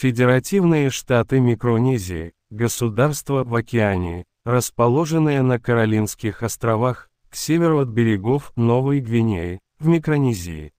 Федеративные штаты Микронезии, государство в океане, расположенное на Каролинских островах, к северу от берегов Новой Гвинеи, в Микронезии.